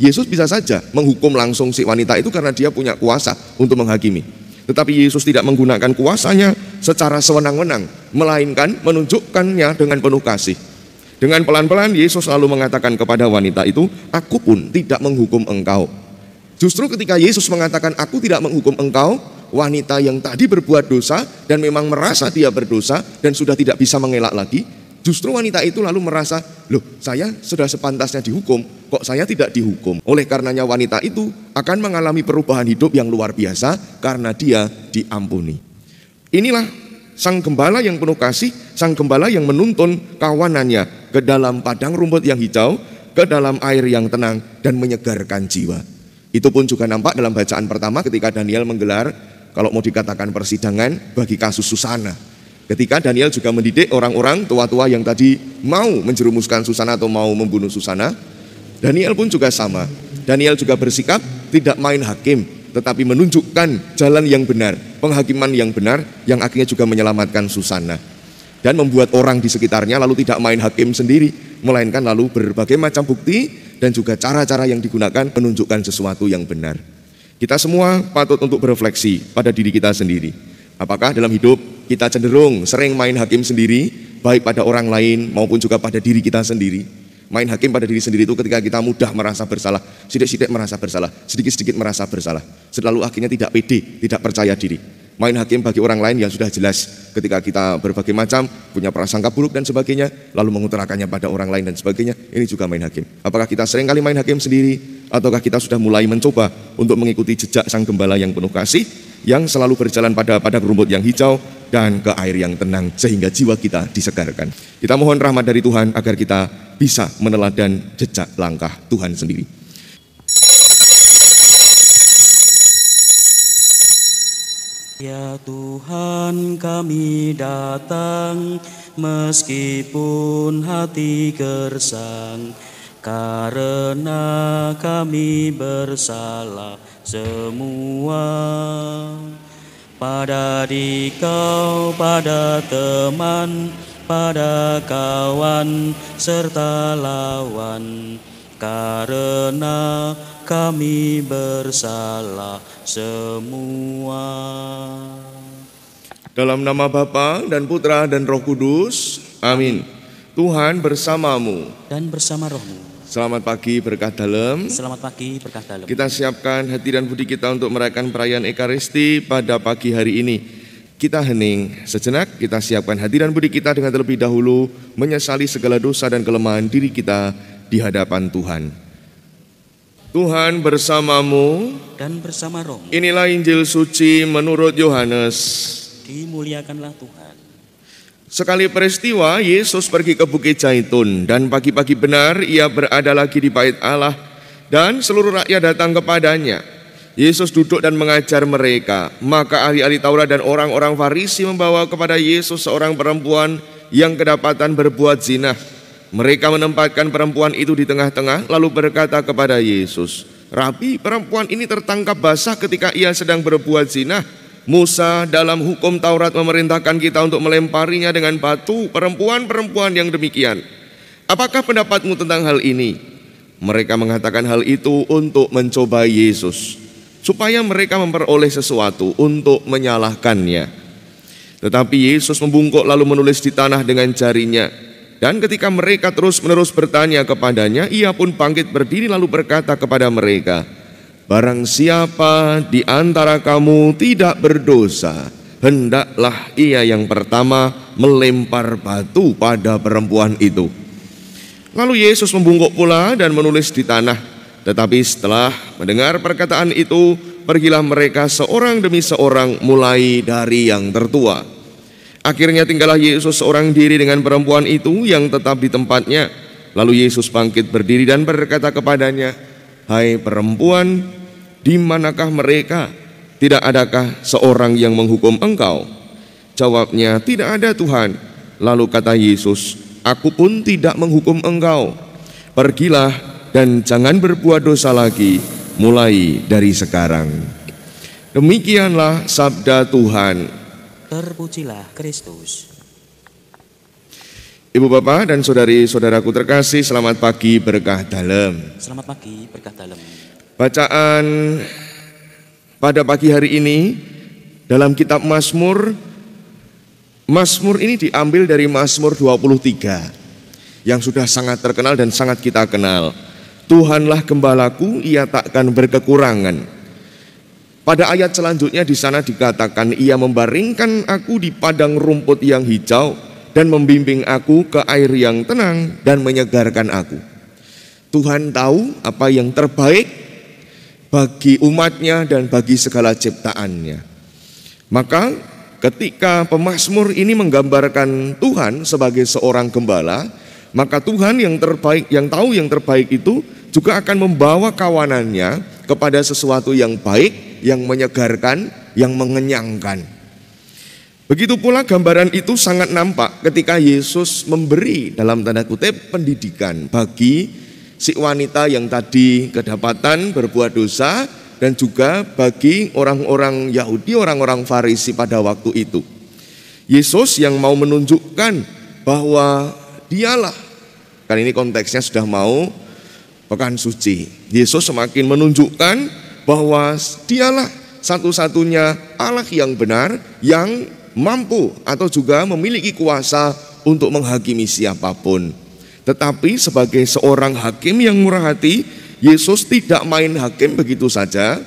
Yesus bisa saja menghukum langsung si wanita itu karena dia punya kuasa untuk menghakimi. Tetapi Yesus tidak menggunakan kuasanya secara sewenang-wenang, melainkan menunjukkannya dengan penuh kasih. Dengan pelan-pelan Yesus lalu mengatakan kepada wanita itu, "Aku pun tidak menghukum engkau." Justru ketika Yesus mengatakan, "Aku tidak menghukum engkau," wanita yang tadi berbuat dosa dan memang merasa dia berdosa dan sudah tidak bisa mengelak lagi, Justru wanita itu lalu merasa, loh saya sudah sepantasnya dihukum, kok saya tidak dihukum. Oleh karenanya wanita itu akan mengalami perubahan hidup yang luar biasa karena dia diampuni. Inilah sang gembala yang penuh kasih, sang gembala yang menuntun kawanannya ke dalam padang rumput yang hijau, ke dalam air yang tenang dan menyegarkan jiwa. Itu pun juga nampak dalam bacaan pertama ketika Daniel menggelar kalau mau dikatakan persidangan bagi kasus Susana Ketika Daniel juga mendidik orang-orang tua-tua yang tadi mau menjerumuskan Susana atau mau membunuh Susana, Daniel pun juga sama. Daniel juga bersikap tidak main hakim, tetapi menunjukkan jalan yang benar, penghakiman yang benar, yang akhirnya juga menyelamatkan Susana. Dan membuat orang di sekitarnya lalu tidak main hakim sendiri, melainkan lalu berbagai macam bukti dan juga cara-cara yang digunakan menunjukkan sesuatu yang benar. Kita semua patut untuk berefleksi pada diri kita sendiri Apakah dalam hidup kita cenderung sering main hakim sendiri, baik pada orang lain maupun juga pada diri kita sendiri? Main hakim pada diri sendiri itu ketika kita mudah merasa bersalah, sedikit-sedikit merasa bersalah, sedikit-sedikit merasa bersalah, selalu akhirnya tidak pede, tidak percaya diri. Main hakim bagi orang lain yang sudah jelas ketika kita berbagai macam punya prasangka buruk dan sebagainya, lalu mengutarakannya pada orang lain dan sebagainya, ini juga main hakim. Apakah kita sering kali main hakim sendiri, ataukah kita sudah mulai mencoba untuk mengikuti jejak sang gembala yang penuh kasih, yang selalu berjalan pada padang rumput yang hijau dan ke air yang tenang sehingga jiwa kita disegarkan. Kita mohon rahmat dari Tuhan agar kita bisa meneladan jejak langkah Tuhan sendiri. Ya Tuhan kami datang meskipun hati gersang karena kami bersalah semua pada kau, pada teman, pada kawan, serta lawan. Karena kami bersalah semua. Dalam nama Bapa dan Putra dan Roh Kudus, amin. Tuhan bersamamu. Dan bersama rohmu. Selamat pagi berkah dalam. Selamat pagi berkah dalam. Kita siapkan hati dan budi kita untuk merayakan perayaan Ekaristi pada pagi hari ini. Kita hening sejenak, kita siapkan hati dan budi kita dengan terlebih dahulu menyesali segala dosa dan kelemahan diri kita di hadapan Tuhan. Tuhan bersamamu dan bersama rohmu. Inilah Injil suci menurut Yohanes. Dimuliakanlah Tuhan. Sekali peristiwa Yesus pergi ke Bukit Zaitun dan pagi-pagi benar ia berada lagi di bait Allah dan seluruh rakyat datang kepadanya. Yesus duduk dan mengajar mereka. Maka ahli-ahli Taurat dan orang-orang Farisi membawa kepada Yesus seorang perempuan yang kedapatan berbuat zina. Mereka menempatkan perempuan itu di tengah-tengah lalu berkata kepada Yesus, "Rabi, perempuan ini tertangkap basah ketika ia sedang berbuat zina." Musa dalam hukum Taurat memerintahkan kita untuk melemparinya dengan batu perempuan-perempuan yang demikian. Apakah pendapatmu tentang hal ini? Mereka mengatakan hal itu untuk mencoba Yesus, supaya mereka memperoleh sesuatu untuk menyalahkannya. Tetapi Yesus membungkuk lalu menulis di tanah dengan jarinya. Dan ketika mereka terus-menerus bertanya kepadanya, ia pun bangkit berdiri lalu berkata kepada mereka, Barang siapa di antara kamu tidak berdosa, hendaklah ia yang pertama melempar batu pada perempuan itu. Lalu Yesus membungkuk pula dan menulis di tanah. Tetapi setelah mendengar perkataan itu, pergilah mereka seorang demi seorang mulai dari yang tertua. Akhirnya tinggallah Yesus seorang diri dengan perempuan itu yang tetap di tempatnya. Lalu Yesus bangkit berdiri dan berkata kepadanya, "Hai perempuan, di manakah mereka? Tidak adakah seorang yang menghukum engkau? Jawabnya, tidak ada Tuhan. Lalu kata Yesus, aku pun tidak menghukum engkau. Pergilah dan jangan berbuat dosa lagi mulai dari sekarang. Demikianlah sabda Tuhan. Terpujilah Kristus. Ibu bapak dan saudari saudaraku terkasih, selamat pagi berkah dalam. Selamat pagi berkah dalam. Bacaan pada pagi hari ini dalam kitab Mazmur Mazmur ini diambil dari Mazmur 23 yang sudah sangat terkenal dan sangat kita kenal. Tuhanlah gembalaku, ia takkan berkekurangan. Pada ayat selanjutnya di sana dikatakan ia membaringkan aku di padang rumput yang hijau dan membimbing aku ke air yang tenang dan menyegarkan aku. Tuhan tahu apa yang terbaik bagi umatnya dan bagi segala ciptaannya. Maka ketika pemazmur ini menggambarkan Tuhan sebagai seorang gembala, maka Tuhan yang terbaik yang tahu yang terbaik itu juga akan membawa kawanannya kepada sesuatu yang baik, yang menyegarkan, yang mengenyangkan. Begitu pula gambaran itu sangat nampak ketika Yesus memberi dalam tanda kutip pendidikan bagi si wanita yang tadi kedapatan berbuat dosa dan juga bagi orang-orang Yahudi, orang-orang Farisi pada waktu itu. Yesus yang mau menunjukkan bahwa dialah, kan ini konteksnya sudah mau pekan suci. Yesus semakin menunjukkan bahwa dialah satu-satunya Allah yang benar yang mampu atau juga memiliki kuasa untuk menghakimi siapapun. Tetapi sebagai seorang hakim yang murah hati, Yesus tidak main hakim begitu saja,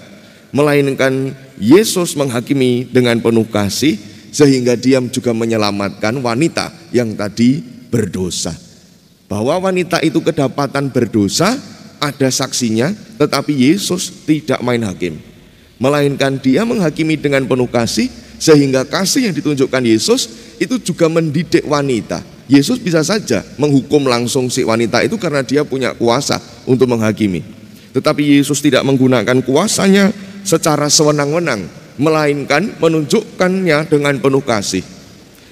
melainkan Yesus menghakimi dengan penuh kasih sehingga dia juga menyelamatkan wanita yang tadi berdosa. Bahwa wanita itu kedapatan berdosa ada saksinya, tetapi Yesus tidak main hakim. Melainkan dia menghakimi dengan penuh kasih sehingga kasih yang ditunjukkan Yesus itu juga mendidik wanita Yesus bisa saja menghukum langsung si wanita itu karena dia punya kuasa untuk menghakimi. Tetapi Yesus tidak menggunakan kuasanya secara sewenang-wenang, melainkan menunjukkannya dengan penuh kasih.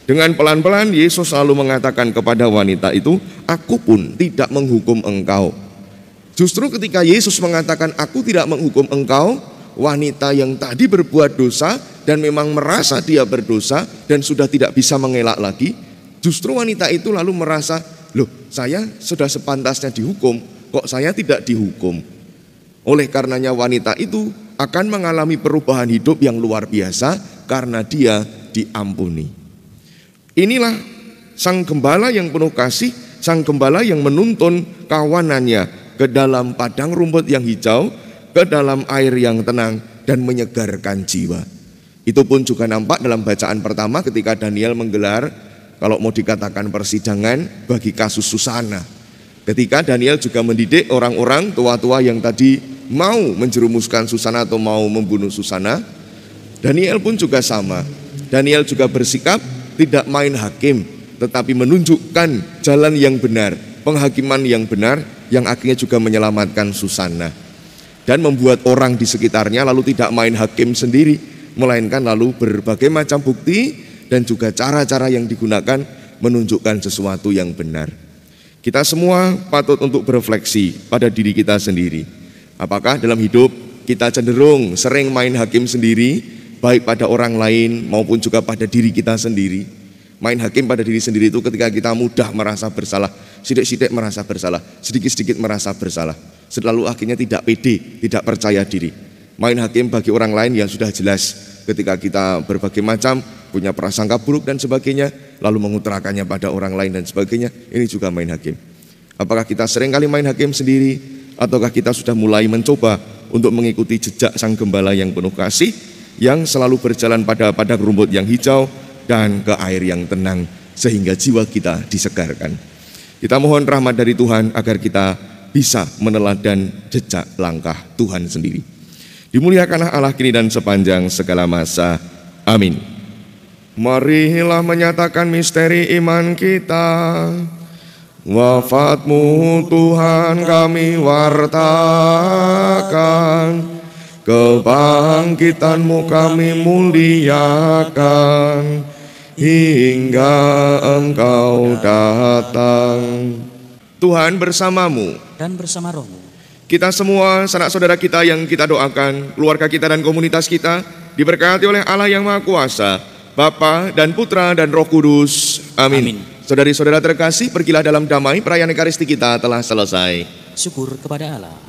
Dengan pelan-pelan Yesus selalu mengatakan kepada wanita itu, "Aku pun tidak menghukum engkau." Justru ketika Yesus mengatakan, "Aku tidak menghukum engkau," wanita yang tadi berbuat dosa dan memang merasa dia berdosa dan sudah tidak bisa mengelak lagi, Justru wanita itu lalu merasa, "Loh, saya sudah sepantasnya dihukum, kok saya tidak dihukum?" Oleh karenanya wanita itu akan mengalami perubahan hidup yang luar biasa karena dia diampuni. Inilah sang gembala yang penuh kasih, sang gembala yang menuntun kawanannya ke dalam padang rumput yang hijau, ke dalam air yang tenang dan menyegarkan jiwa. Itu pun juga nampak dalam bacaan pertama ketika Daniel menggelar kalau mau dikatakan persidangan bagi kasus Susana. Ketika Daniel juga mendidik orang-orang tua-tua yang tadi mau menjerumuskan Susana atau mau membunuh Susana, Daniel pun juga sama. Daniel juga bersikap tidak main hakim, tetapi menunjukkan jalan yang benar, penghakiman yang benar yang akhirnya juga menyelamatkan Susana dan membuat orang di sekitarnya lalu tidak main hakim sendiri, melainkan lalu berbagai macam bukti dan juga cara-cara yang digunakan menunjukkan sesuatu yang benar. Kita semua patut untuk berefleksi pada diri kita sendiri. Apakah dalam hidup kita cenderung sering main hakim sendiri, baik pada orang lain maupun juga pada diri kita sendiri? Main hakim pada diri sendiri itu ketika kita mudah merasa bersalah, sidik-sidik merasa bersalah, sedikit-sedikit merasa bersalah. Selalu akhirnya tidak pede, tidak percaya diri. Main hakim bagi orang lain yang sudah jelas ketika kita berbagai macam punya prasangka buruk dan sebagainya, lalu mengutarakannya pada orang lain dan sebagainya, ini juga main hakim. Apakah kita sering kali main hakim sendiri, ataukah kita sudah mulai mencoba untuk mengikuti jejak sang gembala yang penuh kasih, yang selalu berjalan pada pada rumput yang hijau dan ke air yang tenang, sehingga jiwa kita disegarkan. Kita mohon rahmat dari Tuhan agar kita bisa meneladan jejak langkah Tuhan sendiri. Dimuliakanlah Allah kini dan sepanjang segala masa. Amin. Marilah menyatakan misteri iman kita. Wafatmu Tuhan kami wartakan. Kebangkitanmu kami muliakan. Hingga engkau datang. Tuhan bersamamu. Dan bersama rohmu kita semua, sanak saudara kita yang kita doakan, keluarga kita dan komunitas kita, diberkati oleh Allah yang Maha Kuasa, Bapa dan Putra dan Roh Kudus. Amin. Amin. Saudari-saudara terkasih, pergilah dalam damai, perayaan Ekaristi kita telah selesai. Syukur kepada Allah.